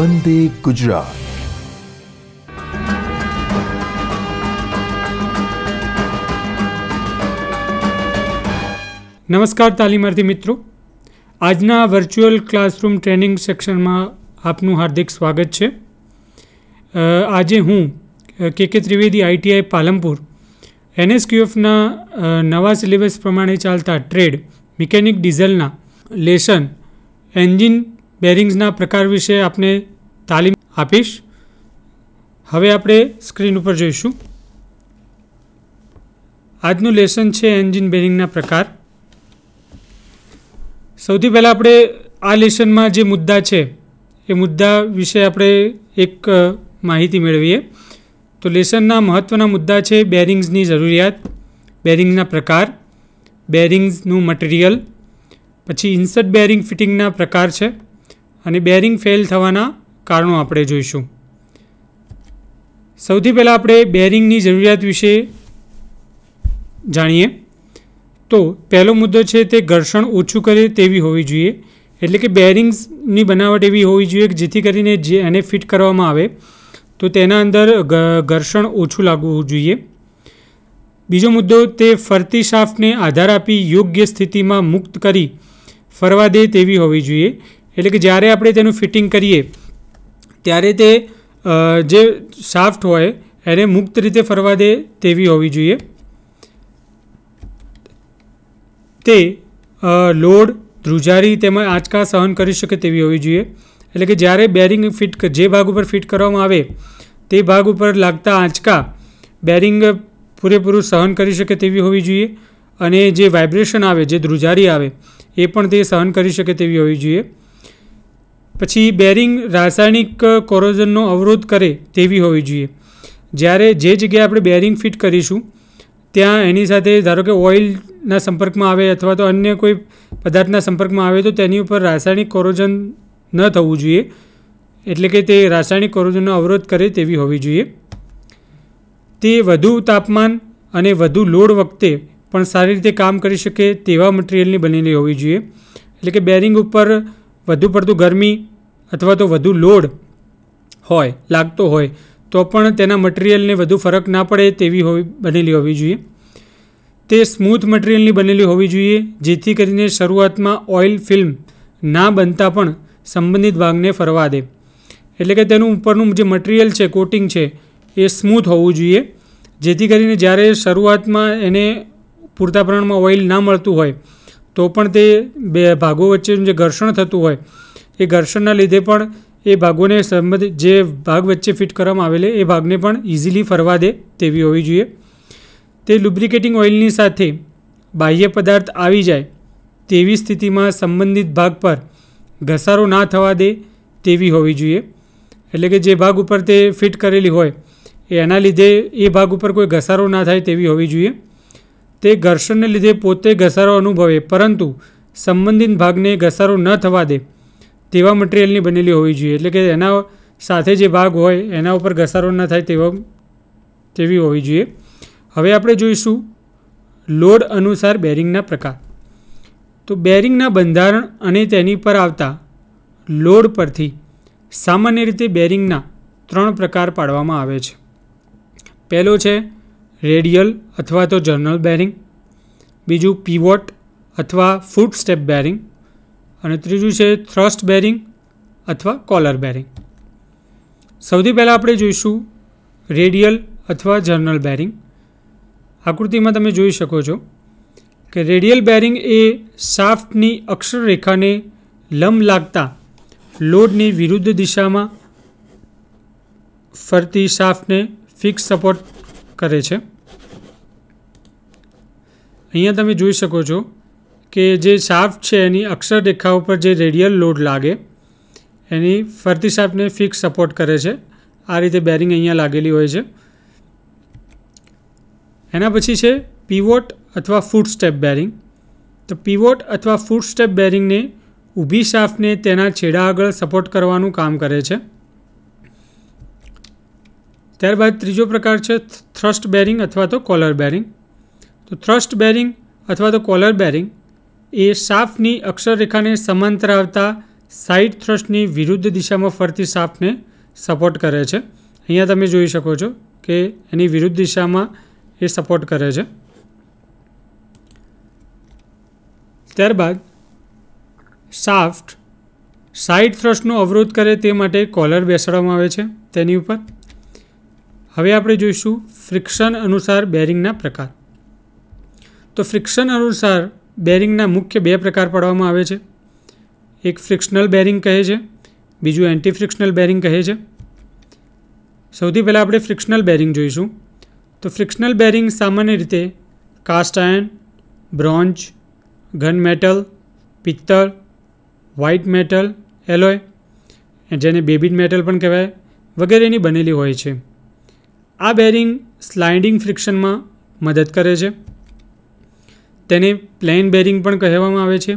વંદે ગુજરાત નમસ્કાર તાલીમાર્થી મિત્રો આજના વર્ચ્યુઅલ ક્લાસરૂમ ટ્રેનિંગ સેક્શનમાં આપનું હાર્દિક સ્વાગત છે આજે હું કે કે ત્રિવેદી આઈટીઆઈ પાલમપુર એનએસક્યુએફના નવા સિલેબસ પ્રમાણે ચાલતા ટ્રેડ મિકેનિક ડીઝલના લેસન એન્જિન બેરિંગ્સના પ્રકાર વિશે આપને તાલીમ આપીશ હવે આપણે સ્ક્રીન ઉપર જોઈશું આજનું લેસન છે એન્જિન બેરિંગના પ્રકાર સૌથી પહેલાં આપણે આ લેસનમાં જે મુદ્દા છે એ મુદ્દા વિશે આપણે એક માહિતી મેળવીએ તો લેસનના મહત્ત્વના મુદ્દા છે બેરિંગ્સની જરૂરિયાત બેરિંગના પ્રકાર બેરિંગ્સનું મટીરિયલ પછી ઇન્સર્ટ બેરિંગ ફિટિંગના પ્રકાર છે અને બેરિંગ ફેલ થવાના કારણો આપણે જોઈશું સૌથી પહેલાં આપણે બેરિંગની જરૂરિયાત વિશે જાણીએ તો પહેલો મુદ્દો છે તે ઘર્ષણ ઓછું કરે તેવી હોવી જોઈએ એટલે કે બેરિંગ્સની બનાવટ એવી હોવી જોઈએ કે જેથી કરીને જે એને ફિટ કરવામાં આવે તો તેના અંદર ઘર્ષણ ઓછું લાગવું જોઈએ બીજો મુદ્દો તે ફરતી શાફ્ટને આધાર આપી યોગ્ય સ્થિતિમાં મુક્ત કરી ફરવા દે તેવી હોવી જોઈએ એટલે કે જ્યારે આપણે તેનું ફિટિંગ કરીએ ત્યારે તે જે શાફ્ટ હોય એને મુક્ત રીતે ફરવા દે તેવી હોવી જોઈએ તે લોડ ધ્રુજારી તેમજ આંચકા સહન કરી શકે તેવી હોવી જોઈએ એટલે કે જ્યારે બેરિંગ ફિટ જે ભાગ ઉપર ફિટ કરવામાં આવે તે ભાગ ઉપર લાગતા આંચકા બેરિંગ પૂરેપૂરું સહન કરી શકે તેવી હોવી જોઈએ અને જે વાઇબ્રેશન આવે જે ધ્રુજારી આવે એ પણ તે સહન કરી શકે તેવી હોવી જોઈએ પછી બેરિંગ રાસાયણિક કોરોઝનનો અવરોધ કરે તેવી હોવી જોઈએ જ્યારે જે જગ્યાએ આપણે બેરિંગ ફિટ કરીશું ત્યાં એની સાથે ધારો કે ઓઇલના સંપર્કમાં આવે અથવા તો અન્ય કોઈ પદાર્થના સંપર્કમાં આવે તો તેની ઉપર રાસાયણિક કોરોઝન ન થવું જોઈએ એટલે કે તે રાસાયણિક કોરોઝનનો અવરોધ કરે તેવી હોવી જોઈએ તે વધુ તાપમાન અને વધુ લોડ વખતે પણ સારી રીતે કામ કરી શકે તેવા મટીરિયલની બનેલી હોવી જોઈએ એટલે કે બેરિંગ ઉપર વધુ પડતું ગરમી અથવા તો વધુ લોડ હોય લાગતો હોય તો પણ તેના મટિરિયલને વધુ ફરક ના પડે તેવી હોવી બનેલી હોવી જોઈએ તે સ્મૂથ મટિરિયલની બનેલી હોવી જોઈએ જેથી કરીને શરૂઆતમાં ઓઇલ ફિલ્મ ના બનતા પણ સંબંધિત ભાગને ફરવા દે એટલે કે તેનું ઉપરનું જે મટિરિયલ છે કોટિંગ છે એ સ્મૂથ હોવું જોઈએ જેથી કરીને જ્યારે શરૂઆતમાં એને પૂરતા પ્રમાણમાં ઓઇલ ના મળતું હોય તો પણ તે બે ભાગો વચ્ચેનું જે ઘર્ષણ થતું હોય એ ઘર્ષણના લીધે પણ એ ભાગોને સંબંધિત જે ભાગ વચ્ચે ફિટ કરવામાં આવેલે એ ભાગને પણ ઇઝીલી ફરવા દે તેવી હોવી જોઈએ તે લુબ્રિકેટિંગ ઓઇલની સાથે બાહ્ય પદાર્થ આવી જાય તેવી સ્થિતિમાં સંબંધિત ભાગ પર ઘસારો ના થવા દે તેવી હોવી જોઈએ એટલે કે જે ભાગ ઉપર તે ફિટ કરેલી હોય એ એના લીધે એ ભાગ ઉપર કોઈ ઘસારો ના થાય તેવી હોવી જોઈએ તે ઘર્ષણને લીધે પોતે ઘસારો અનુભવે પરંતુ સંબંધિત ભાગને ઘસારો ન થવા દે તેવા મટિરિયલની બનેલી હોવી જોઈએ એટલે કે એના સાથે જે ભાગ હોય એના ઉપર ઘસારો ન થાય તેવા તેવી હોવી જોઈએ હવે આપણે જોઈશું લોડ અનુસાર બેરિંગના પ્રકાર તો બેરિંગના બંધારણ અને તેની પર આવતા લોડ પરથી સામાન્ય રીતે બેરિંગના ત્રણ પ્રકાર પાડવામાં આવે છે પહેલો છે રેડિયલ અથવા તો જર્નલ બેરિંગ બીજું પીવોટ અથવા ફૂટ સ્ટેપ બેરિંગ અને ત્રીજું છે થ્રસ્ટ બેરિંગ અથવા કોલર બેરિંગ સૌથી પહેલાં આપણે જોઈશું રેડિયલ અથવા જર્નલ બેરિંગ આકૃતિમાં તમે જોઈ શકો છો કે રેડિયલ બેરિંગ એ શાફ્ટની અક્ષરરેખાને લંબ લાગતા લોડની વિરુદ્ધ દિશામાં ફરતી શાફ્ટને ફિક્સ સપોર્ટ કરે છે અહીંયા તમે જોઈ શકો છો કે જે શાફ્ટ છે એની અક્ષરરેખા ઉપર જે રેડિયલ લોડ લાગે એની ફરતી શાફ્ટને ફિક્સ સપોર્ટ કરે છે આ રીતે બેરિંગ અહીંયા લાગેલી હોય છે એના પછી છે પીવોટ અથવા ફૂટ સ્ટેપ બેરિંગ તો પીવોટ અથવા ફૂટ સ્ટેપ બેરિંગને ઊભી શાફ્ટને તેના છેડા આગળ સપોર્ટ કરવાનું કામ કરે છે ત્યારબાદ ત્રીજો પ્રકાર છે થ્રસ્ટ બેરિંગ અથવા તો કોલર બેરિંગ તો થ્રસ્ટ બેરિંગ અથવા તો કોલર બેરિંગ એ સાફની અક્ષરરેખાને સમાંતર આવતા સાઇડ થ્રસ્ટની વિરુદ્ધ દિશામાં ફરતી શાફ્ટને સપોર્ટ કરે છે અહીંયા તમે જોઈ શકો છો કે એની વિરુદ્ધ દિશામાં એ સપોર્ટ કરે છે ત્યારબાદ સાફ્ટ સાઇડ થ્રસ્ટનો અવરોધ કરે તે માટે કોલર બેસાડવામાં આવે છે તેની ઉપર હવે આપણે જોઈશું ફ્રિક્શન અનુસાર બેરિંગના પ્રકાર તો ફ્રિક્શન અનુસાર બેરિંગના મુખ્ય બે પ્રકાર પાડવામાં આવે છે એક ફ્રિક્શનલ બેરિંગ કહે છે બીજું એન્ટી ફ્રિક્શનલ બેરિંગ કહે છે સૌથી પહેલાં આપણે ફ્રિક્શનલ બેરિંગ જોઈશું તો ફ્રિક્શનલ બેરિંગ સામાન્ય રીતે cast iron bronze gun metal પિત્તળ વ્હાઇટ મેટલ એલોય જેને બેબીડ મેટલ પણ કહેવાય વગેરેની બનેલી હોય છે આ બેરિંગ સ્લાઇડિંગ ફ્રિક્શનમાં મદદ કરે છે તેને પ્લેન બેરિંગ પણ કહેવામાં આવે છે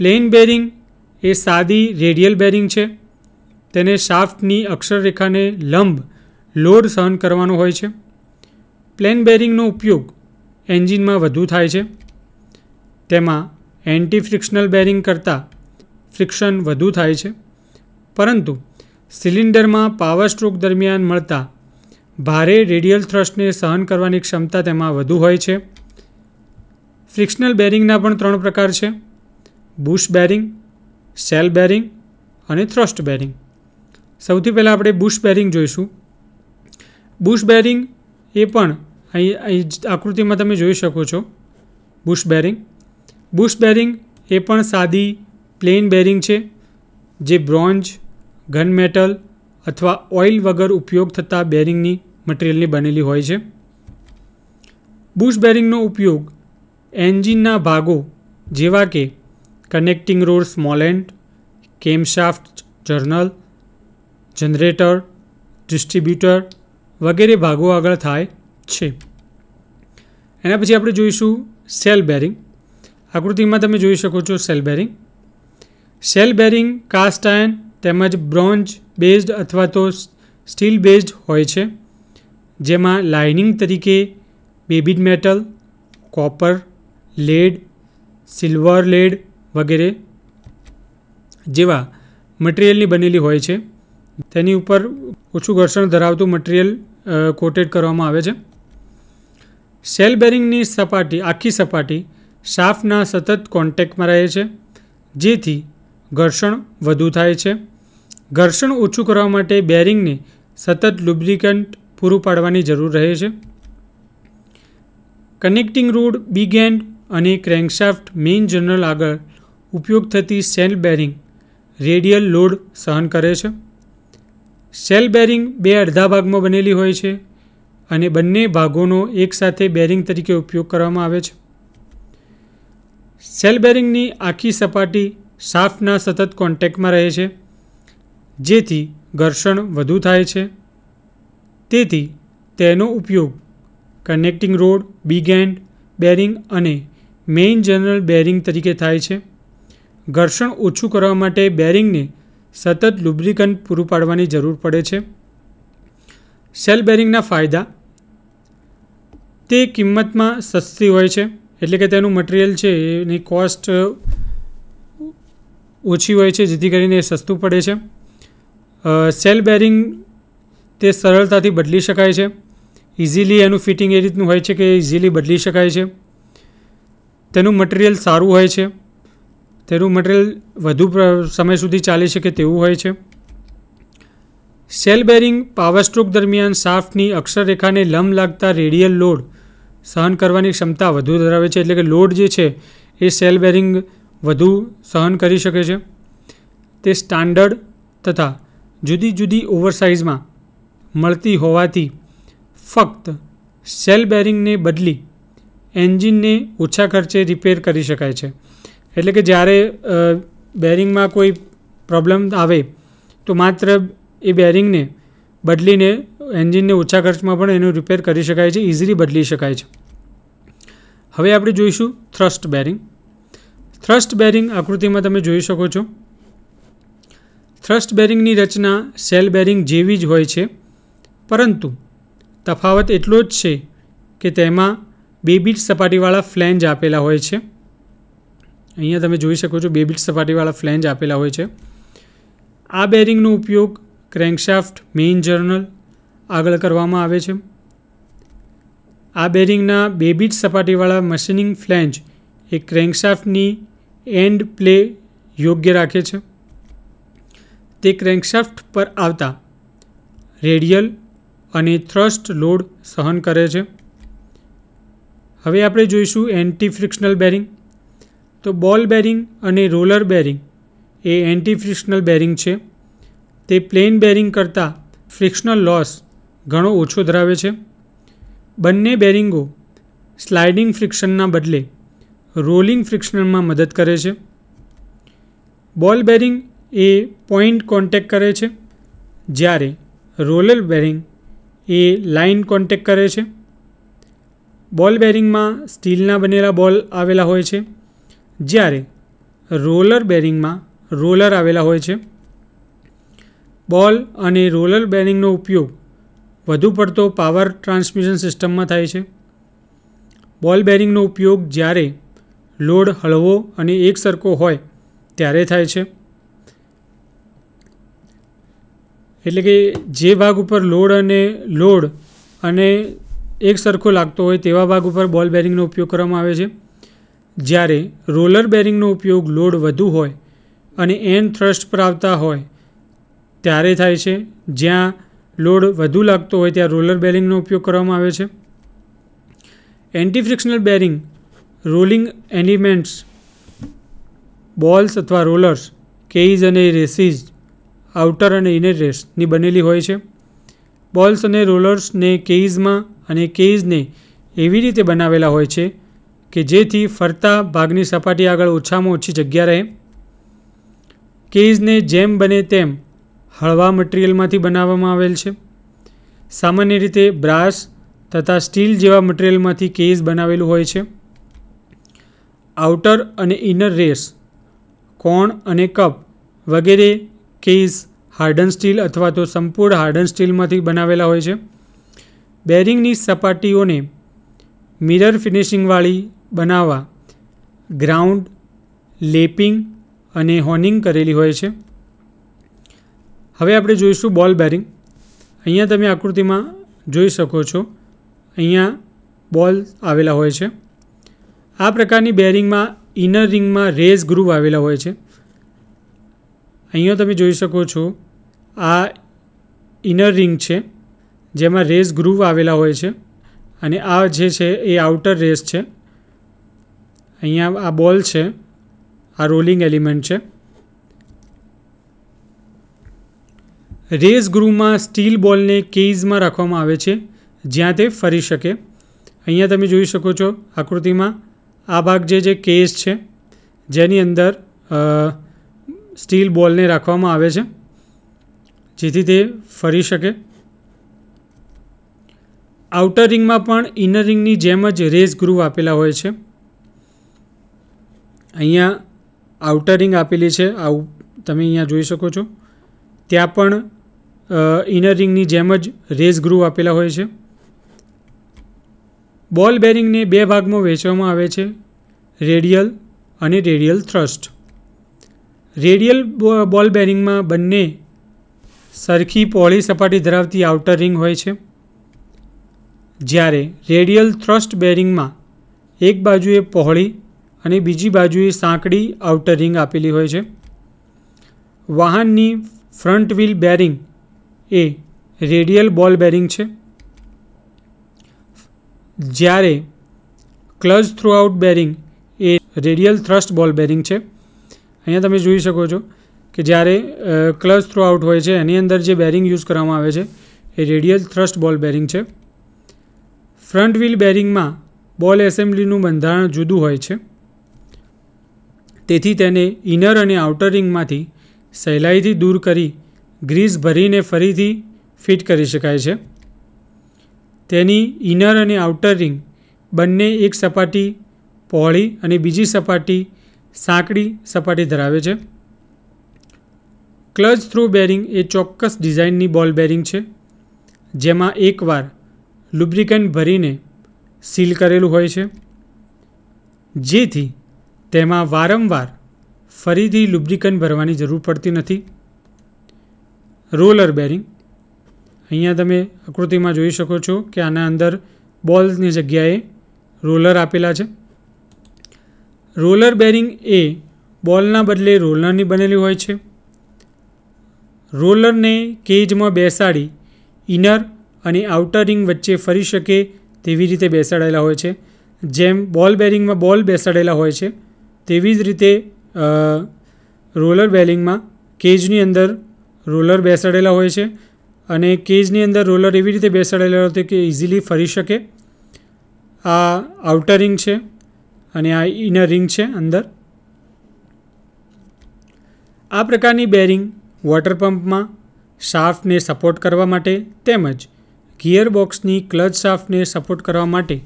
પ્લેન બેરિંગ એ સાદી રેડિયલ બેરિંગ છે તેને શાફ્ટની અક્ષરરેખાને લંબ લોડ સહન કરવાનો હોય છે પ્લેન બેરિંગનો ઉપયોગ એન્જિનમાં વધુ થાય છે તેમાં એન્ટી ફ્રિક્શનલ બેરિંગ કરતાં ફ્રિક્શન વધુ થાય છે પરંતુ સિલિન્ડરમાં પાવર સ્ટ્રોક દરમિયાન મળતા ભારે રેડિયલ થ્રસ્ટને સહન કરવાની ક્ષમતા તેમાં વધુ હોય છે ફ્રિક્શનલ બેરિંગના પણ ત્રણ પ્રકાર છે બુશ બેરિંગ સેલ બેરિંગ અને થ્રસ્ટ બેરિંગ સૌથી પહેલાં આપણે બુશ બેરિંગ જોઈશું બુશ બેરિંગ એ પણ અહીં અહીં આકૃતિમાં તમે જોઈ શકો છો બુશ બેરિંગ બુશ બેરિંગ એ પણ સાદી પ્લેન બેરિંગ છે જે બ્રોન્જ ગન મેટલ અથવા ઓઇલ વગર ઉપયોગ થતા બેરિંગની મટીરિયલની બનેલી હોય છે બુશ બેરિંગનો ઉપયોગ એન્જિનના ભાગો જેવા કે connecting rod small end camshaft journal generator distributor વગેરે ભાગો આગળ થાય છે એના પછી આપણે જોઈશું સેલ બેરિંગ આકૃતિમાં તમે જોઈ શકો છો shell bearing shell bearing cast iron તેમજ બ્રોન્ઝ બેઝડ અથવા તો સ્ટીલ બેઝડ હોય છે જેમાં લાઇનિંગ તરીકે babbitt metal copper lead silver lead વગેરે જેવા મટિરિયલની બનેલી હોય છે તેની ઉપર ઓછું ઘર્ષણ ધરાવતું મટિરિયલ કોટેડ કરવામાં આવે છે સેલ બેરિંગની સપાટી આખી સપાટી શાફના સતત કોન્ટેક્ટમાં રહે છે જેથી ઘર્ષણ વધુ થાય છે ઘર્ષણ ઓછું કરવા માટે બેરિંગને સતત લુબ્રિકન્ટ પૂરું પાડવાની જરૂર રહે છે કનેક્ટિંગ રૂડ બિગ એન્ડ અને ક્રેન્કશાફ્ટ મેઇન જનરલ આગળ ઉપયોગ થતી સેલ બેરિંગ રેડિયલ લોડ સહન કરે છે સેલ બેરિંગ બે અડધા ભાગમાં બનેલી હોય છે અને બંને ભાગોનો એકસાથે બેરિંગ તરીકે ઉપયોગ કરવામાં આવે છે સેલ બેરિંગની આખી સપાટી શાફ્ટના સતત કોન્ટેક્ટમાં રહે છે જેથી ઘર્ષણ વધુ થાય છે તેથી તેનો ઉપયોગ connecting rod big end bearing અને મેઇન જનરલ બેરિંગ તરીકે થાય છે ઘર્ષણ ઓછું કરવા માટે બેરિંગને સતત લુબ્રિકન પૂરું પાડવાની જરૂર પડે છે સેલ બેરિંગના ફાયદા તે કિંમતમાં સસ્તી હોય છે એટલે કે તેનું મટિરિયલ છે એની કોસ્ટ ઓછી હોય છે જેથી કરીને એ સસ્તું પડે છે સેલ બેરિંગ તે સરળતાથી બદલી શકાય છે ઇઝીલી એનું ફિટિંગ એ રીતનું હોય છે કે ઇઝીલી બદલી શકાય છે તેનું મટિરિયલ સારું હોય છે તેનું મટિરિયલ વધુ સમય સુધી ચાલી શકે તેવું હોય છે સેલ બેરિંગ પાવરસ્ટ્રોક દરમિયાન સાફ્ટની અક્ષરરેખાને લંબ લાગતા રેડિયલ લોડ સહન કરવાની ક્ષમતા વધુ ધરાવે છે એટલે કે લોડ જે છે એ સેલ બેરિંગ વધુ સહન કરી શકે છે તે સ્ટાન્ડર્ડ તથા જુદી જુદી ઓવરસાઇઝમાં મળતી હોવાથી ફક્ત સેલ બેરિંગને બદલી એન્જિનને ઓછા ખર્ચે રિપેર કરી શકાય છે એટલે કે જ્યારે બેરિંગમાં કોઈ પ્રોબ્લેમ આવે તો માત્ર એ બેરિંગને બદલીને એન્જિનને ઓછા ખર્ચમાં પણ એનું રિપેર કરી શકાય છે ઇઝીલી બદલી શકાય છે હવે આપણે જોઈશું થ્રસ્ટ બેરિંગ થ્રસ્ટ બેરિંગ આકૃતિમાં તમે જોઈ શકો છો થ્રસ્ટ બેરિંગની રચના સેલ બેરિંગ જેવી જ હોય છે પરંતુ તફાવત એટલો જ છે કે તેમાં બે બીટ સપાટીવાળા ફ્લેન્જ આપેલા હોય છે અહીંયા તમે જોઈ શકો છો બે બીટ સપાટીવાળા ફ્લેન્જ આપેલા હોય છે આ બેરિંગનો ઉપયોગ ક્રેન્કશાફ્ટ મેઇન જર્નલ આગળ કરવામાં આવે છે આ બેરિંગના બે બીટ સપાટીવાળા મશીનિંગ ફ્લેન્જ એ ક્રેન્કશાફ્ટની એન્ડ પ્લે યોગ્ય રાખે છે તે ક્રેન્કશાફ્ટ પર આવતા રેડિયલ અને થ્રસ્ટ લોડ સહન કરે છે હવે આપણે જોઈશું એન્ટી ફ્રિક્શનલ બેરિંગ તો બોલ બેરિંગ અને રોલર બેરિંગ એ એન્ટી ફ્રિક્શનલ બેરિંગ છે તે પ્લેન બેરિંગ કરતાં ફ્રિક્શનલ લોસ ઘણો ઓછો ધરાવે છે બંને બેરિંગો સ્લાઇડિંગ ફ્રિક્શનના બદલે રોલિંગ ફ્રિક્શનમાં મદદ કરે છે બોલ બેરિંગ એ પોઈન્ટ કોન્ટેક કરે છે જ્યારે રોલર બેરિંગ એ લાઇન કોન્ટેક કરે છે બોલ બેરિંગમાં સ્ટીલના બનેલા બોલ આવેલા હોય છે જ્યારે રોલર બેરિંગમાં રોલર આવેલા હોય છે બોલ અને રોલર બેરિંગનો ઉપયોગ વધુ પડતો પાવર ટ્રાન્સમિશન સિસ્ટમમાં થાય છે બોલ બેરિંગનો ઉપયોગ જ્યારે લોડ હળવો અને એકસરખો હોય ત્યારે થાય છે એટલે કે જે ભાગ ઉપર લોડ અને લોડ અને એક સરખો લાગતો હોય તેવા ભાગ ઉપર બોલ બેરિંગનો ઉપયોગ કરવામાં આવે છે જ્યારે રોલર બેરિંગનો ઉપયોગ લોડ વધુ હોય અને એન્ડ થ્રસ્ટ પર આવતા હોય ત્યારે થાય છે જ્યાં લોડ વધુ લાગતો હોય ત્યાં રોલર બેરિંગનો ઉપયોગ કરવામાં આવે છે anti bearing rolling elements balls અથવા રોલર્સ કેઈઝ અને રેસીઝ આઉટર અને ઇનર રેસની બનેલી હોય છે બોલ્સ અને રોલર્સને કેઈઝમાં અને કેઝને એવી રીતે બનાવેલા હોય છે કે જેથી ફરતા ભાગની સપાટી આગળ ઓછામાં ઓછી જગ્યા રહે કેઝને જેમ બને તેમ હળવા મટીરિયલમાંથી બનાવવામાં આવેલ છે સામાન્ય રીતે બ્રાસ તથા સ્ટીલ જેવા મટીરિયલમાંથી કેઝ બનાવેલું હોય છે આઉટર અને ઇનર રેસ કોણ અને કપ વગેરે કેઝ હાર્ડન સ્ટીલ અથવા તો સંપૂર્ણ હાર્ડન સ્ટીલમાંથી બનાવેલા હોય છે બેરિંગની સપાટીઓને મિરર ફિનિશિંગવાળી બનાવવા ગ્રાઉન્ડ લેપિંગ અને હોનિંગ કરેલી હોય છે હવે આપણે જોઈશું બોલ બેરિંગ અહીંયા તમે આકૃતિમાં જોઈ શકો છો અહીંયા બોલ આવેલા હોય છે આ પ્રકારની બેરિંગમાં ઇનર રિંગમાં રેઝ ગ્રુવ આવેલા હોય છે અહીંયા તમે જોઈ શકો છો આ ઇનર રિંગ છે જેમાં રેસ ગ્રુવ આવેલા હોય છે અને આ જે છે એ આઉટર રેસ છે અહીંયા આ બોલ છે આ રોલિંગ એલિમેન્ટ છે રેસ ગ્રુવમાં સ્ટીલ બોલને કેઝમાં રાખવામાં આવે છે જ્યાં તે ફરી શકે અહીંયા તમે જોઈ શકો છો આકૃતિમાં આ ભાગ જે જે કેઝ છે જેની અંદર સ્ટીલ બોલને રાખવામાં આવે છે જેથી તે ફરી શકે આઉટર રિંગમાં પણ ઇનર રિંગની જેમ જ રેઝ ગ્રુવ આપેલા હોય છે અહીંયા આઉટર રિંગ આપેલી છે આવું તમે અહીંયા જોઈ શકો છો ત્યાં પણ ઇનર રિંગની જેમ જ રેઝ ગ્રુવ આપેલા હોય છે બોલ બેરિંગને બે ભાગમાં વહેંચવામાં આવે છે રેડિયલ અને રેડિયલ થ્રસ્ટ રેડિયલ બોલ બેરિંગમાં બંને સરખી પોળી સપાટી ધરાવતી આઉટર રિંગ હોય છે જ્યારે રેડિયલ થ્રસ્ટ બેરિંગમાં એક બાજુએ પહોળી અને બીજી બાજુએ સાંકડી આઉટર રિંગ આપેલી હોય છે વાહનની ફ્રન્ટ વ્હીલ બેરિંગ એ રેડિયલ બોલ બેરિંગ છે જ્યારે ક્લચ થ્રુઆઉટ બેરિંગ એ રેડિયલ થ્રસ્ટ બોલ બેરિંગ છે અહીંયા તમે જોઈ શકો છો કે જ્યારે ક્લચ થ્રુઆઉટ હોય છે એની અંદર જે બેરિંગ યુઝ કરવામાં આવે છે એ રેડિયલ થ્રસ્ટ બોલ બેરિંગ છે ફ્રન્ટ વ્હીલ બેરિંગમાં બોલ એસેમ્બલીનું બંધારણ જુદું હોય છે તેથી તેને ઇનર અને આઉટર રિંગમાંથી સહેલાઈથી દૂર કરી ગ્રીસ ભરીને ફરીથી ફિટ કરી શકાય છે તેની ઇનર અને આઉટર રિંગ બંને એક સપાટી પહોળી અને બીજી સપાટી સાંકડી સપાટી ધરાવે છે ક્લચ થ્રુ બેરિંગ એ ચોક્કસ ડિઝાઇનની બોલ બેરિંગ છે જેમાં એકવાર લુબ્રિકન્ટ ભરીને સીલ કરેલું હોય છે જેથી તેમાં વારંવાર ફરીથી લુબ્રિકન ભરવાની જરૂર પડતી નથી રોલર બેરિંગ અહીંયા તમે આકૃતિમાં જોઈ શકો છો કે આના અંદર બોલની જગ્યાએ રોલર આપેલા છે રોલર બેરિંગ એ બોલના બદલે રોલરની બનેલી હોય છે રોલરને કેજમાં બેસાડી ઇનર અને આઉટર રિંગ વચ્ચે ફરી શકે તેવી રીતે બેસાડેલા હોય છે જેમ બોલ બેરિંગમાં બોલ બેસાડેલા હોય છે તેવી જ રીતે રોલર બેલિંગમાં કેજની અંદર રોલર બેસાડેલા હોય છે અને કેજની અંદર રોલર એવી રીતે બેસાડેલા હોય કે ઇઝીલી ફરી શકે આ આઉટર રિંગ છે અને આ ઇનર રિંગ છે અંદર આ પ્રકારની બેરિંગ વોટર પંપમાં શાફ્ટને સપોર્ટ કરવા માટે તેમજ ગિયરબોક્સની ક્લચ શાફ્ટને સપોર્ટ કરવા માટે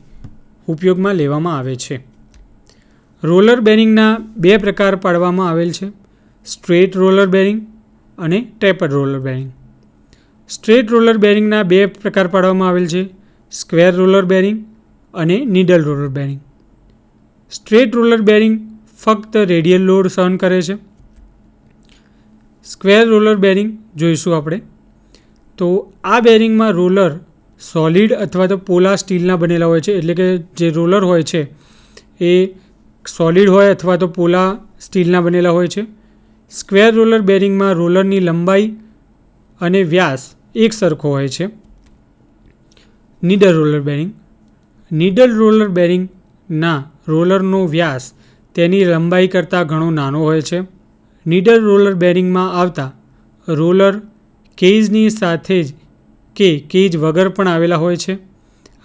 ઉપયોગમાં લેવામાં આવે છે રોલર બેરિંગના બે પ્રકાર પાડવામાં આવેલ છે સ્ટ્રેટ રોલર બેરિંગ અને taper roller bearing straight roller બેરિંગના બે પ્રકાર પાડવામાં આવેલ છે સ્ક્વેર રોલર બેરિંગ અને needle roller bearing straight roller bearing ફક્ત રેડિયલ લોડ સહન કરે છે સ્ક્વેર રોલર બેરિંગ જોઈશું આપણે તો આ બેરિંગમાં રોલર સોલિડ અથવા તો પોલા સ્ટીલના બનેલા હોય છે એટલે કે જે રોલર હોય છે એ સોલિડ હોય અથવા તો પોલા સ્ટીલના બનેલા હોય છે સ્ક્વેર રોલર બેરિંગમાં રોલરની લંબાઈ અને વ્યાસ એક સરખો હોય છે needle roller bearing needle roller બેરિંગના રોલરનો વ્યાસ તેની લંબાઈ કરતાં ઘણો નાનો હોય છે નીડર રોલર બેરિંગમાં આવતા રોલર કેજની સાથે જ કે કેજ વગર પણ આવેલા હોય છે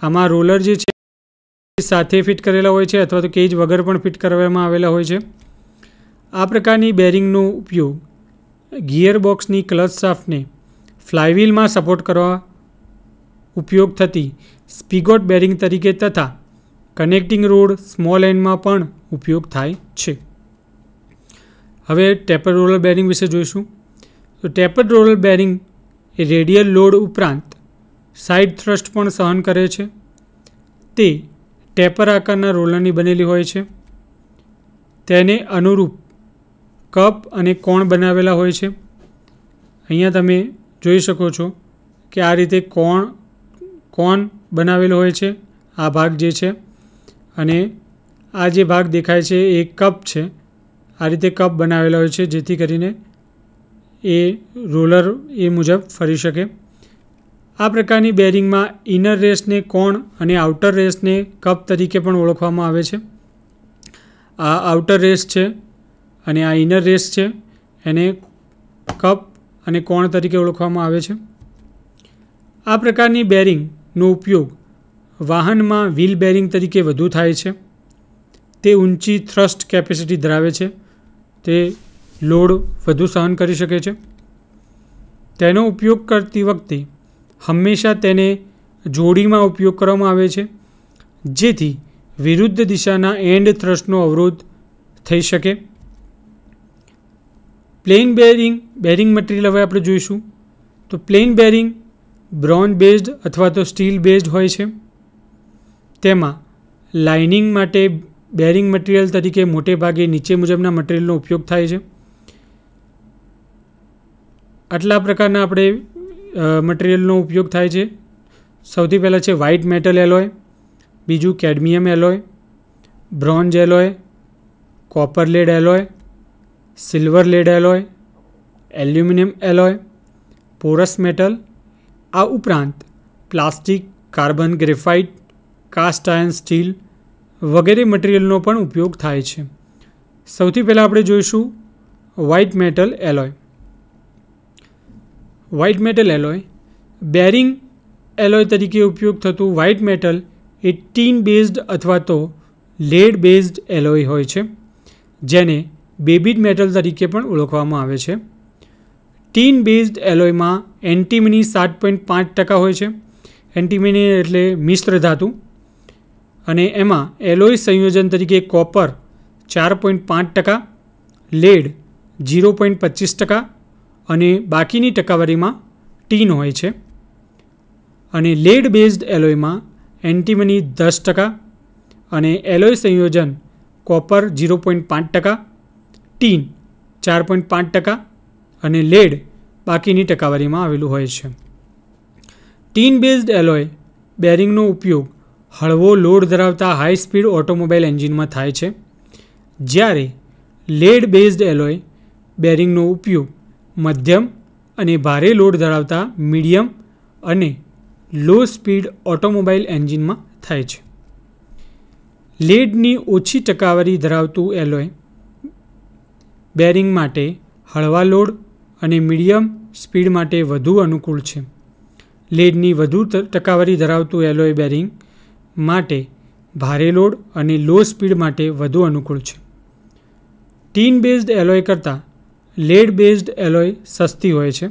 આમાં રોલર જે છે સાથે ફિટ કરેલા હોય છે અથવા તો કેજ વગર પણ ફિટ કરવામાં આવેલા હોય છે આ પ્રકારની બેરિંગનો ઉપયોગ ગિયરબોક્સની ક્લચ શાફ્ટને ફ્લાયવ્હીલમાં સપોર્ટ કરવા ઉપયોગ થતી સ્પીગોટ બેરિંગ તરીકે તથા કનેક્ટિંગ રોડ સ્મોલ એન્ડમાં પણ ઉપયોગ થાય છે હવે ટેપર રોલર બેરિંગ વિશે જોઈશું તો ટેપર રોલર બેરિંગ એ રેડિયલ લોડ ઉપરાંત સાઇડ થ્રસ્ટ પણ સહન કરે છે તે ટેપર આકારના રોલરની બનેલી હોય છે તેને અનુરૂપ કપ અને કોણ બનાવેલા હોય છે અહીંયા તમે જોઈ શકો છો કે આ રીતે કોણ કોણ બનાવેલો હોય છે આ ભાગ જે છે અને આ જે ભાગ દેખાય છે એ કપ છે આ રીતે કપ બનાવેલો હોય છે જેથી કરીને એ રોલર એ મુજબ ફરી શકે આ પ્રકારની બેરિંગમાં ઇનર રેસને કોણ અને આઉટર રેસને કપ તરીકે પણ ઓળખવામાં આવે છે આ આઉટર રેસ છે અને આ ઇનર રેસ છે એને કપ અને કોણ તરીકે ઓળખવામાં આવે છે આ પ્રકારની બેરિંગનો ઉપયોગ વાહનમાં વ્હીલ બેરિંગ તરીકે વધુ થાય છે તે ઊંચી થ્રસ્ટ કેપેસિટી ધરાવે છે તે લોડ વધુ સહન કરી શકે છે તેનો ઉપયોગ કરતી વખતે હંમેશા તેને જોડીમાં ઉપયોગ કરવામાં આવે છે જેથી વિરુદ્ધ દિશાના એન્ડ થ્રસ્ટનો અવરોધ થઈ શકે પ્લેન બેરિંગ બેરિંગ મટીરિયલ હવે આપણે જોઈશું તો પ્લેન બેરિંગ બ્રોન બેઝડ અથવા તો સ્ટીલ બેઝડ હોય છે તેમાં લાઇનિંગ માટે બેરિંગ મટીરિયલ તરીકે મોટે ભાગે નીચે મુજબના મટીરિયલનો ઉપયોગ થાય છે આટલા પ્રકારના આપણે મટિરિયલનો ઉપયોગ થાય છે સૌથી પહેલાં છે વ્હાઇટ મેટલ એલોય બીજું cadmium alloy bronze alloy copper lead alloy silver lead alloy aluminium alloy porous metal આ ઉપરાંત plastic carbon graphite cast iron steel વગેરે મટિરિયલનો પણ ઉપયોગ થાય છે સૌથી પહેલાં આપણે જોઈશું white metal alloy white metal alloy bearing alloy તરીકે ઉપયોગ થતું વ્હાઇટ મેટલ એ ટીન બેઝડ અથવા તો લેડ બેઝડ એલોય હોય છે જેને બેબીડ મેટલ તરીકે પણ ઓળખવામાં આવે છે ટીન બેઝડ એલોયમાં એન્ટીમની સાત પોઈન્ટ પાંચ ટકા હોય છે એન્ટીમની એટલે મિશ્ર ધાતુ અને એમાં એલોય સંયોજન તરીકે કોપર ચાર પોઈન્ટ પાંચ ટકા લેડ ઝીરો પોઈન્ટ પચીસ ટકા અને બાકીની ટકાવારીમાં ટીન હોય છે અને લેડ બેઝડ એલોયમાં એન્ટીમની દસ ટકા અને એલોય સંયોજન કોપર ઝીરો પોઈન્ટ પાંચ ટકા ટીન ચાર પોઈન્ટ પાંચ ટકા અને લેડ બાકીની ટકાવારીમાં આવેલું હોય છે ટીન બેઝડ એલોય બેરિંગનો ઉપયોગ હળવો લોડ ધરાવતા હાઈ સ્પીડ ઓટોમોબાઈલ એન્જિનમાં થાય છે જ્યારે લેડ બેઝડ એલોય બેરિંગનો ઉપયોગ મધ્યમ અને ભારે લોડ ધરાવતા મીડિયમ અને લો સ્પીડ ઓટોમોબાઈલ એન્જિનમાં થાય છે લેડની ઓછી ટકાવારી ધરાવતું એલોય બેરિંગ માટે હળવા લોડ અને મીડિયમ સ્પીડ માટે વધુ અનુકૂળ છે લેડની વધુ ટકાવારી ધરાવતું એલોય બેરિંગ માટે ભારે લોડ અને લો સ્પીડ માટે વધુ અનુકૂળ છે ટીન બેઝડ એલોય કરતાં લેડ બેઝડ એલોય સસ્તી હોય છે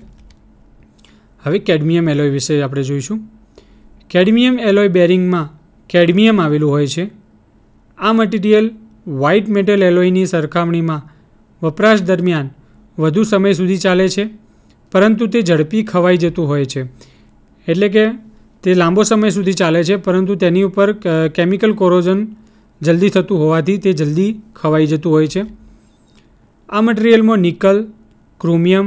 હવે કેડમિયમ એલોય વિશે આપણે જોઈશું કેડમિયમ એલોય બેરિંગમાં કેડમિયમ આવેલું હોય છે આ મટીરિયલ વ્હાઇટ મેટલ એલોયની સરખામણીમાં વપરાશ દરમિયાન વધુ સમય સુધી ચાલે છે પરંતુ તે ઝડપી ખવાઈ જતું હોય છે એટલે કે તે લાંબો સમય સુધી ચાલે છે પરંતુ તેની ઉપર કેમિકલ કોરોઝન જલ્દી થતું હોવાથી તે જલ્દી ખવાઈ જતું હોય છે આ મટીરિયલમાં નિકલ ક્રોમિયમ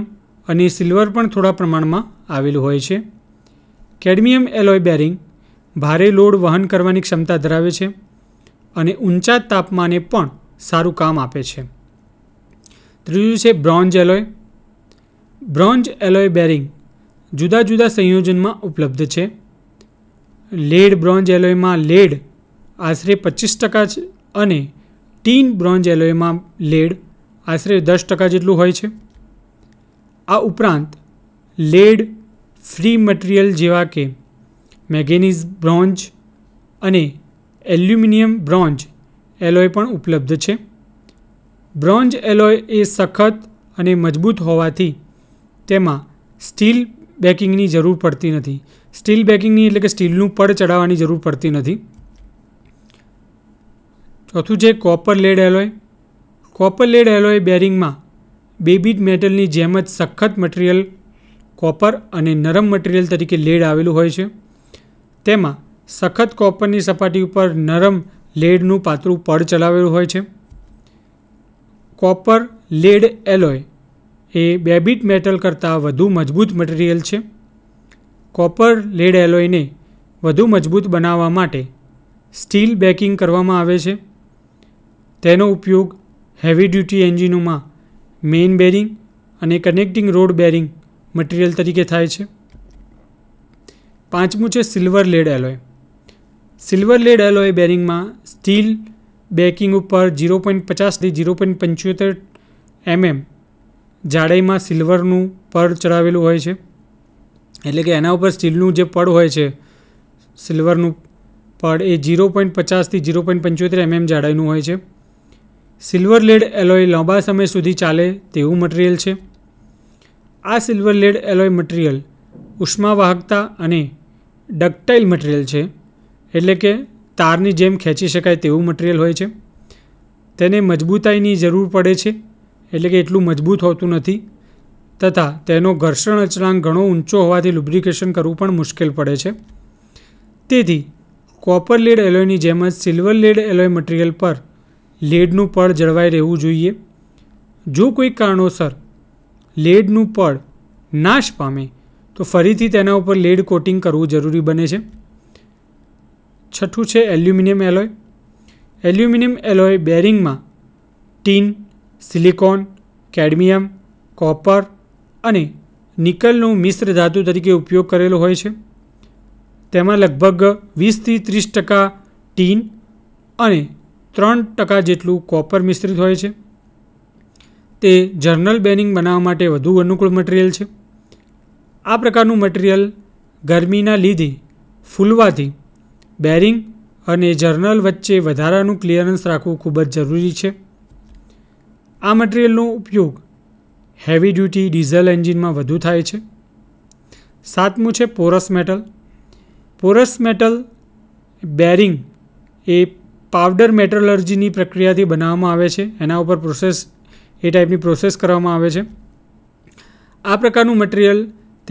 અને સિલ્વર પણ થોડા પ્રમાણમાં આવેલું હોય છે કેડમિયમ એલોય બેરિંગ ભારે લોડ વહન કરવાની ક્ષમતા ધરાવે છે અને ઊંચા તાપમાને પણ સારું કામ આપે છે ત્રીજું છે bronze alloy bronze alloy bearing જુદા જુદા સંયોજનમાં ઉપલબ્ધ છે લેડ બ્રોન્જ એલોયમાં લેડ આશરે પચીસ ટકા અને ટીન બ્રોન્જ એલોયમાં લેડ આશરે દસ ટકા જેટલું હોય છે આ ઉપરાંત લેડ ફ્રી મટીરિયલ જેવા કે મેગેનીઝ બ્રોન્જ અને એલ્યુમિનિયમ બ્રોન્જ એલોય પણ ઉપલબ્ધ છે બ્રોન્જ એલોય એ સખત અને મજબૂત હોવાથી તેમાં સ્ટીલ બેકિંગની જરૂર પડતી નથી સ્ટીલ બેકિંગની એટલે કે સ્ટીલનું પડ ચડાવવાની જરૂર પડતી નથી ચોથું છે copper lead alloy copper lead alloy બેરિંગમાં બેબીટ મેટલની જેમ જ સખત મટીરિયલ કોપર અને નરમ મટીરિયલ તરીકે લેડ આવેલું હોય છે તેમાં સખત કોપરની સપાટી ઉપર નરમ લેડનું પાતળું પડ ચલાવેલું હોય છે કોપર લેડ એલોય એ બેબીટ મેટલ કરતાં વધુ મજબૂત મટીરિયલ છે કોપર લેડ એલોયને વધુ મજબૂત બનાવવા માટે સ્ટીલ બેકિંગ કરવામાં આવે છે તેનો ઉપયોગ હેવી ડ્યુટી એન્જિનોમાં મેઇન બેરિંગ અને કનેક્ટિંગ રોડ બેરિંગ મટીરિયલ તરીકે થાય છે પાંચમું છે silver lead alloy silver lead alloy બેરિંગમાં સ્ટીલ બેકિંગ ઉપર જીરો પોઈન્ટ પચાસથી જીરો પોઈન્ટ પંચોતેર એમએમ mm જાડાઈમાં સિલ્વરનું પડ ચડાવેલું હોય છે એટલે કે એના ઉપર સ્ટીલનું જે પડ હોય છે સિલ્વરનું પડ એ જીરો પોઈન્ટ પચાસથી જીરો પોઈન્ટ પંચોતેર એમએમ mm જાડાઈનું હોય છે સિલ્વર લેડ એલોય લાંબા સમય સુધી ચાલે તેવું મટિરિયલ છે આ સિલ્વર લેડ એલોય મટિરિયલ ઉષ્માવાહકતા અને ડક્ટાઇલ મટિરિયલ છે એટલે કે તારની જેમ ખેંચી શકાય તેવું મટિરિયલ હોય છે તેને મજબૂતાઈની જરૂર પડે છે એટલે કે એટલું મજબૂત હોતું નથી તથા તેનો ઘર્ષણ અચળાંક ઘણો ઊંચો હોવાથી લુબ્રિકેશન કરવું પણ મુશ્કેલ પડે છે તેથી કોપર લેડ એલોયની જેમ જ સિલ્વર લેડ એલોય મટિરિયલ પર લેડનું પળ જળવાઈ રહેવું જોઈએ જો કોઈ કારણોસર લેડનું પળ નાશ પામે તો ફરીથી તેના ઉપર લેડ કોટિંગ કરવું જરૂરી બને છે છઠ્ઠું છે એલ્યુમિનિયમ એલોય એલ્યુમિનિયમ એલોય બેરિંગમાં ટીન સિલિકોન કેડમિયમ કોપર અને નિકલનો મિશ્ર ધાતુ તરીકે ઉપયોગ કરેલો હોય છે તેમાં લગભગ વીસથી ત્રીસ ટકા ટીન અને ત્રણ ટકા જેટલું કોપર મિશ્રિત હોય છે તે જર્નલ બેનિંગ બનાવવા માટે વધુ અનુકૂળ મટીરિયલ છે આ પ્રકારનું મટીરિયલ ગરમીના લીધે ફૂલવાથી બેરિંગ અને જર્નલ વચ્ચે વધારાનું ક્લિયરન્સ રાખવું ખૂબ જ જરૂરી છે આ મટીરિયલનો ઉપયોગ હેવી ડ્યુટી ડીઝલ એન્જિનમાં વધુ થાય છે સાતમું છે porous metal porous metal bearing એ પાવડર મેટરલર્જીની પ્રક્રિયાથી બનાવવામાં આવે છે એના ઉપર પ્રોસેસ એ ટાઈપની પ્રોસેસ કરવામાં આવે છે આ પ્રકારનું મટીરિયલ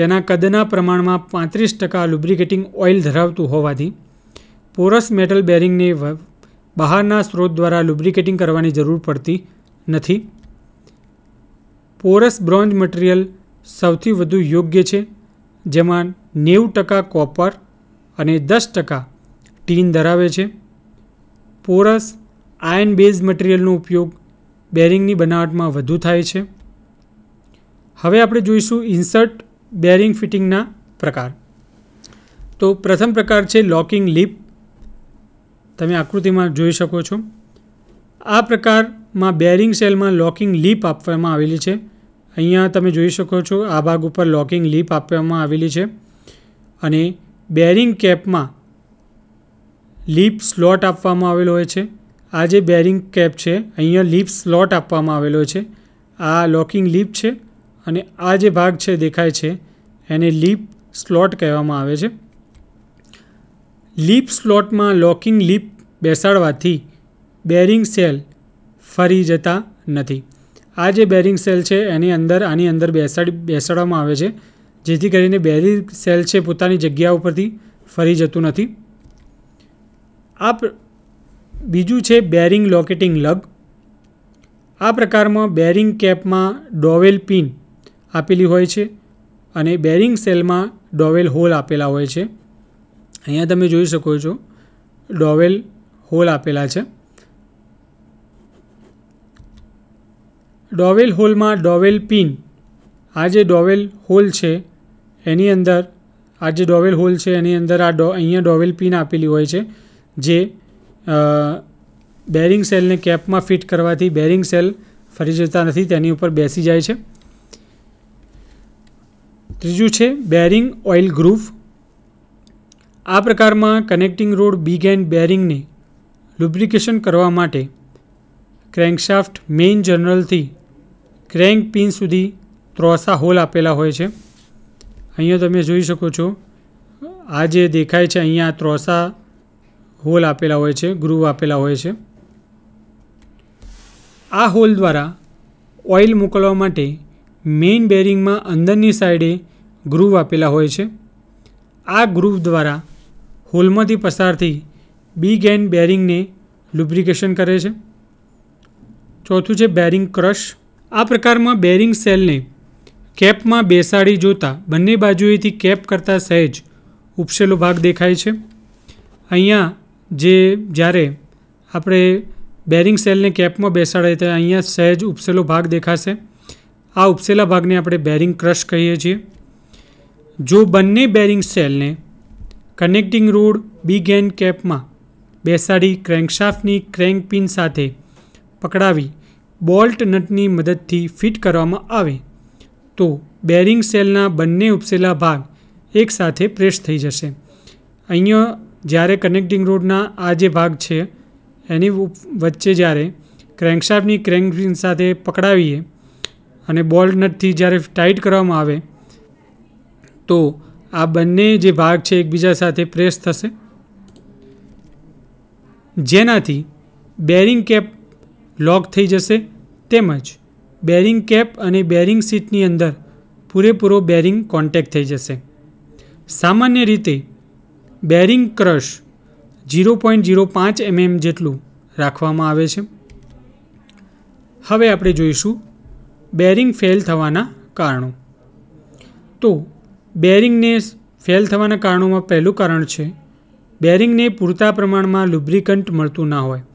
તેના કદના પ્રમાણમાં પાંત્રીસ ટકા લુબ્રિકેટિંગ ઓઇલ ધરાવતું હોવાથી પોરસ મેટલ બેરિંગને બહારના સ્ત્રોત દ્વારા લુબ્રિકેટિંગ કરવાની જરૂર પડતી નથી પોરસ બ્રોન્ઝ મટીરિયલ સૌથી વધુ યોગ્ય છે જેમાં નેવું ટકા કોપર અને દસ ટકા ટીન ધરાવે છે પોરસ આયર્ન બેઝ મટીરિયલનો ઉપયોગ બેરિંગની બનાવટમાં વધુ થાય છે હવે આપણે જોઈશું ઇન્સર્ટ બેરિંગ ફિટિંગના પ્રકાર તો પ્રથમ પ્રકાર છે લોકિંગ લીપ તમે આકૃતિમાં જોઈ શકો છો આ પ્રકારમાં બેરિંગ સેલમાં લોકિંગ લીપ આપવામાં આવેલી છે અહીંયા તમે જોઈ શકો છો આ ભાગ ઉપર લોકિંગ લીપ આપવામાં આવેલી છે અને બેરિંગ કેપમાં લીપ સ્લોટ આપવામાં આવેલો હોય છે આ જે બેરિંગ કેપ છે અહીંયા લીપ સ્લોટ આપવામાં આવેલો છે આ લોકિંગ લીપ છે અને આ જે ભાગ છે દેખાય છે એને લીપ સ્લોટ કહેવામાં આવે છે લીપ સ્લોટમાં લોકિંગ લીપ બેસાડવાથી બેરિંગ સેલ ફરી જતા નથી આ જે બેરિંગ સેલ છે એની અંદર આની અંદર બેસાડી બેસાડવામાં આવે છે જેથી કરીને બેરિંગ સેલ છે પોતાની જગ્યા ઉપરથી ફરી જતું નથી આ બીજું છે બેરિંગ લોકેટિંગ લગ આ પ્રકારમાં બેરિંગ કેપમાં ડોવેલ પિન આપેલી હોય છે અને બેરિંગ સેલમાં ડોવેલ હોલ આપેલા હોય છે અહીંયા તમે જોઈ શકો છો ડોવેલ હોલ આપેલા છે ડોવેલ હોલમાં ડોવેલ પિન આ જે ડોવેલ હોલ છે એની અંદર આ જે ડોવેલ હોલ છે એની અંદર આ ડો અહીંયા ડોવેલ પિન આપેલી હોય છે જે બેરિંગ સેલને કેપમાં ફિટ કરવાથી બેરિંગ સેલ ફરી જતા નથી તેની ઉપર બેસી જાય છે ત્રીજું છે બેરિંગ ઓઇલ ગ્રુવ આ પ્રકારમાં કનેક્ટિંગ રોડ બિગ એન્ડ બેરિંગને લુબ્રિકેશન કરવા માટે ક્રેન્કશાફ્ટ મેઇન જનરલથી ક્રેન્ક પિન સુધી ત્રોસા હોલ આપેલા હોય છે અહીંયા તમે જોઈ શકો છો આ જે દેખાય છે અહીંયા ત્રોસા હોલ આપેલા હોય છે ગ્રુવ આપેલા હોય છે આ હોલ દ્વારા ઓઇલ મોકલવા માટે મેઇન બેરિંગમાં અંદરની સાઈડે ગ્રુવ આપેલા હોય છે આ ગ્રુવ દ્વારા હોલમાંથી પસારથી બિગ એન્ડ બેરિંગને લુબ્રિકેશન કરે છે ચોથું છે બેરિંગ ક્રશ આ પ્રકારમાં બેરિંગ સેલને કેપમાં બેસાડી જોતા બંને બાજુએથી કેપ કરતાં સહેજ ઉપસેલો ભાગ દેખાય છે અહીંયા જે જ્યારે આપણે બેરિંગ સેલને કેપમાં બેસાડીએ ત્યારે અહીંયા સહેજ ઉપસેલો ભાગ દેખાશે આ ઉપસેલા ભાગને આપણે બેરિંગ ક્રશ કહીએ છીએ જો બંને બેરિંગ સેલને કનેક્ટિંગ રોડ બિગ એન્ડ કેપમાં બેસાડી ક્રેન્કશાફ્ટની ક્રેન્ક પિન સાથે પકડાવી બોલ્ટ નટની મદદથી ફિટ કરવામાં આવે તો બેરિંગ સેલના બંને ઉપસેલા ભાગ એકસાથે પ્રેસ થઈ જશે અહીંયા જ્યારે કનેક્ટિંગ રોડના આ જે ભાગ છે એની વચ્ચે જ્યારે ક્રેન્કશાફની ક્રેન્કરિંગ સાથે પકડાવીએ અને બોલ નટથી જ્યારે ટાઈટ કરવામાં આવે તો આ બંને જે ભાગ છે એકબીજા સાથે પ્રેસ થશે જેનાથી બેરિંગ કેપ લોક થઈ જશે તેમજ બેરિંગ કેપ અને બેરિંગ સીટની અંદર પૂરેપૂરો બેરિંગ કોન્ટેક્ટ થઈ જશે સામાન્ય રીતે bearing crush zero point zero પાંચ એમએમ જેટલું રાખવામાં આવે છે હવે આપણે જોઈશું બેરિંગ ફેલ થવાના કારણો તો બેરિંગને ફેલ થવાના કારણોમાં પહેલું કારણ છે બેરિંગને પૂરતા પ્રમાણમાં લુબ્રિકન્ટ મળતું ના હોય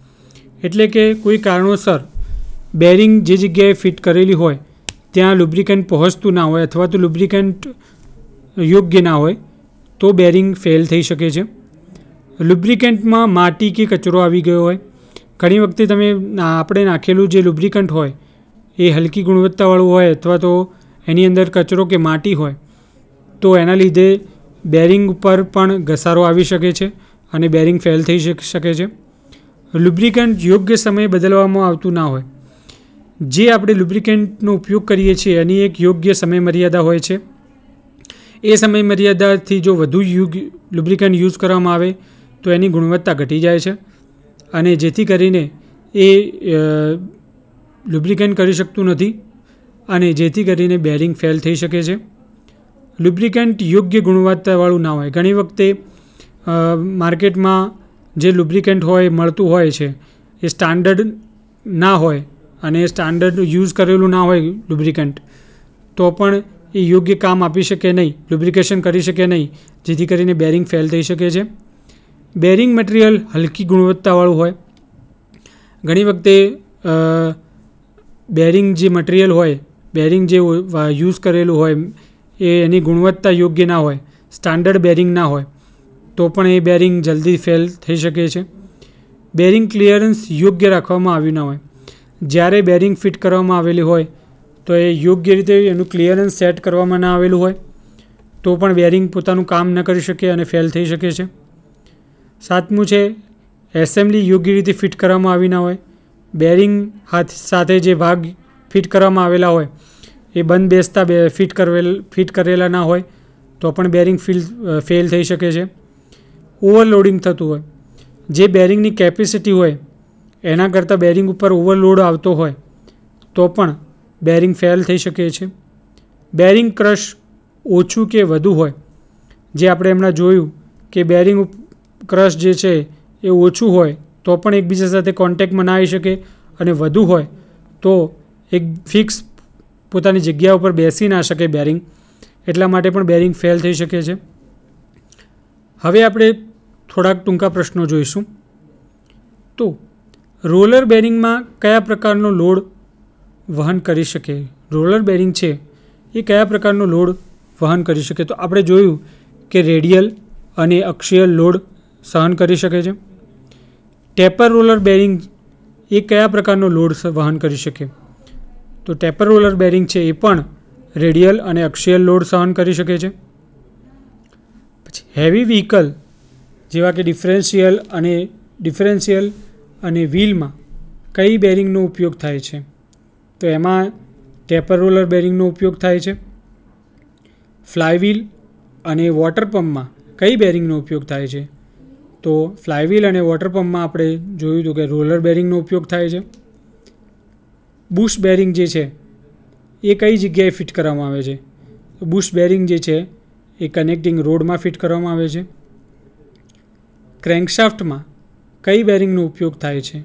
એટલે કે કોઈ કારણોસર બેરિંગ જે જગ્યાએ ફિટ કરેલી હોય ત્યાં લુબ્રિકન્ટ પહોંચતું ના હોય અથવા તો લુબ્રિકન્ટ યોગ્ય ના હોય તો બેરિંગ ફેલ થઈ શકે છે લુબ્રિકન્ટમાં માટી કે કચરો આવી ગયો હોય ઘણી વખતે તમે આપણે નાખેલું જે લુબ્રિકન્ટ હોય એ હલકી ગુણવત્તાવાળું હોય અથવા તો એની અંદર કચરો કે માટી હોય તો એના લીધે બેરિંગ ઉપર પણ ઘસારો આવી શકે છે અને બેરિંગ ફેલ થઈ શકે છે લુબ્રિકન્ટ યોગ્ય સમયે બદલવામાં આવતું ના હોય જે આપણે લુબ્રિકન્ટનો ઉપયોગ કરીએ છીએ એની એક યોગ્ય સમય મર્યાદા હોય છે એ સમય મર્યાદાથી જો વધુ યુગ લુબ્રિકન્ટ યુઝ કરવામાં આવે તો એની ગુણવત્તા ઘટી જાય છે અને જેથી કરીને એ લુબ્રિકન્ટ કરી શકતું નથી અને જેથી કરીને બેરિંગ ફેલ થઈ શકે છે લુબ્રિકન્ટ યોગ્ય ગુણવત્તાવાળું ના હોય ઘણી વખતે માર્કેટમાં જે લુબ્રિકન્ટ હોય મળતું હોય છે એ સ્ટાન્ડર્ડ ના હોય અને એ સ્ટાન્ડર્ડ યુઝ કરેલું ના હોય લુબ્રિકન્ટ તો પણ એ યોગ્ય કામ આપી શકે નહીં લ્યુબ્રિકેશન કરી શકે નહીં જેથી કરીને બેરિંગ ફેલ થઈ શકે છે બેરિંગ મટીરિયલ હલકી ગુણવત્તાવાળું હોય ઘણી વખતે બેરિંગ જે મટીરિયલ હોય બેરિંગ જે યુઝ કરેલું હોય એ એની ગુણવત્તા યોગ્ય ના હોય સ્ટાન્ડર્ડ બેરિંગ ના હોય તો પણ એ બેરિંગ જલ્દી ફેલ થઈ શકે છે બેરિંગ ક્લિયરન્સ યોગ્ય રાખવામાં આવ્યું ના હોય જ્યારે બેરિંગ ફિટ કરવામાં આવેલી હોય તો એ યોગ્ય રીતે એનું ક્લિયરન્સ સેટ કરવામાં ના આવેલું હોય તો પણ બેરિંગ પોતાનું કામ ન કરી શકે અને ફેલ થઈ શકે છે સાતમું છે એસેમ્બલી યોગ્ય રીતે ફિટ કરવામાં આવી ના હોય બેરિંગ હાથ સાથે જે ભાગ ફિટ કરવામાં આવેલા હોય એ બંધ બેસતા બે ફિટ કરવેલ ફિટ કરેલા ના હોય તો પણ બેરિંગ ફિલ ફેલ થઈ શકે છે ઓવરલોડિંગ થતું હોય જે બેરિંગની કેપેસિટી હોય એના કરતાં બેરિંગ ઉપર ઓવરલોડ આવતો હોય તો પણ બેરિંગ ફેલ થઈ શકે છે બેરિંગ ક્રશ ઓછું કે વધુ હોય જે આપણે હમણાં જોયું કે બેરિંગ ક્રશ જે છે એ ઓછું હોય તો પણ એકબીજા સાથે કોન્ટેક્ટમાં ના આવી શકે અને વધુ હોય તો એક ફિક્સ પોતાની જગ્યા ઉપર બેસી ના શકે બેરિંગ એટલા માટે પણ બેરિંગ ફેલ થઈ શકે છે હવે આપણે થોડાક ટૂંકા પ્રશ્નો જોઈશું તો રોલર બેરિંગમાં કયા પ્રકારનો લોડ વહન કરી શકે રોલર બેરિંગ છે એ કયા પ્રકારનો લોડ વહન કરી શકે તો આપણે જોયું કે રેડિયલ અને અક્ષીય લોડ સહન કરી શકે છે ટેપર રોલર બેરિંગ એ કયા પ્રકારનો લોડ વહન કરી શકે તો ટેપર રોલર બેરિંગ છે એ પણ રેડિયલ અને અક્ષીય લોડ સહન કરી શકે છે પછી હેવી વ્હીકલ જેવા કે ડિફરન્શિયલ અને ડિફરન્શિયલ અને વ્હીલમાં કઈ બેરિંગનો ઉપયોગ થાય છે તો એમાં ટેપર રોલર બેરિંગનો ઉપયોગ થાય છે ફ્લાયવ્હીલ અને વોટર પંપમાં કઈ બેરિંગનો ઉપયોગ થાય છે તો ફ્લાયવ્હીલ અને વોટર પંપમાં આપણે જોયું હતું કે રોલર બેરિંગનો ઉપયોગ થાય છે બુશ બેરિંગ જે છે એ કઈ જગ્યાએ ફિટ કરવામાં આવે છે બુશ બેરિંગ જે છે એ કનેક્ટિંગ રોડમાં ફિટ કરવામાં આવે છે ક્રેન્કશાફ્ટમાં કઈ બેરિંગનો ઉપયોગ થાય છે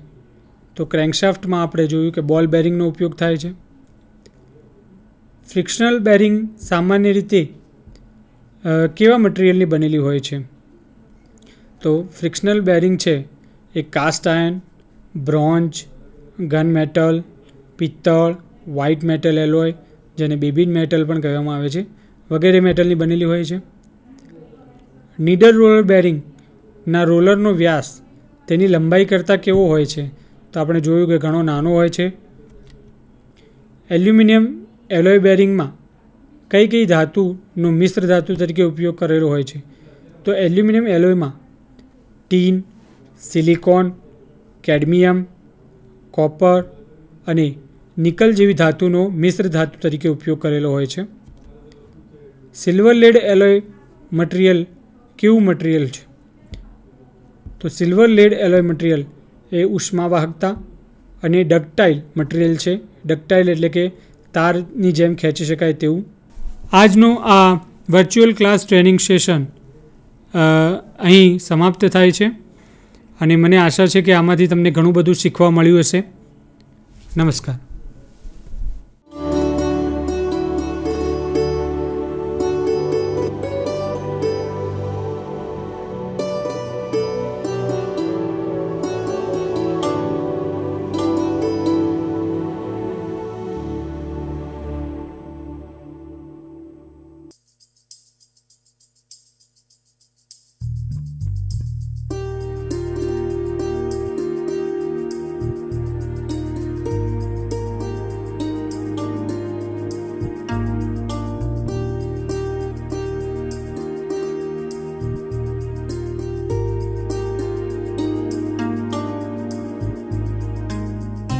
તો ક્રેન્કશાફ્ટમાં આપણે જોયું કે બોલ બેરિંગનો ઉપયોગ થાય છે ફ્રિક્શનલ બેરિંગ સામાન્ય રીતે કેવા મટિરિયલની બનેલી હોય છે તો ફ્રિક્શનલ બેરિંગ છે એ cast iron bronze gun metal પિત્તળ વ્હાઇટ મેટલ એલોય જેને બેબીન મેટલ પણ કહેવામાં આવે છે વગેરે મેટલની બનેલી હોય છે નીડર રોલર બેરિંગના રોલરનો વ્યાસ તેની લંબાઈ કરતાં કેવો હોય છે તો આપણે જોયું કે ઘણો નાનો હોય છે એલ્યુમિનિયમ એલોય બેરિંગમાં કઈ કઈ ધાતુનો મિશ્ર ધાતુ તરીકે ઉપયોગ કરેલો હોય છે તો એલ્યુમિનિયમ એલોયમાં ટીન સિલિકોન કેડમિયમ કોપર અને નિકલ જેવી ધાતુનો મિશ્ર ધાતુ તરીકે ઉપયોગ કરેલો હોય છે સિલ્વર લેડ એલોય મટીરિયલ કેવું મટીરિયલ છે તો સિલ્વર લેડ એલોય મટીરિયલ એ ઉષ્માવાહકતા અને ડકટાઇલ મટિરિયલ છે ડકટાઇલ એટલે કે તારની જેમ ખેંચી શકાય તેવું આજનો આ વર્ચ્યુઅલ ક્લાસ ટ્રેનિંગ સેશન અહીં સમાપ્ત થાય છે અને મને આશા છે કે આમાંથી તમને ઘણું બધું શીખવા મળ્યું હશે નમસ્કાર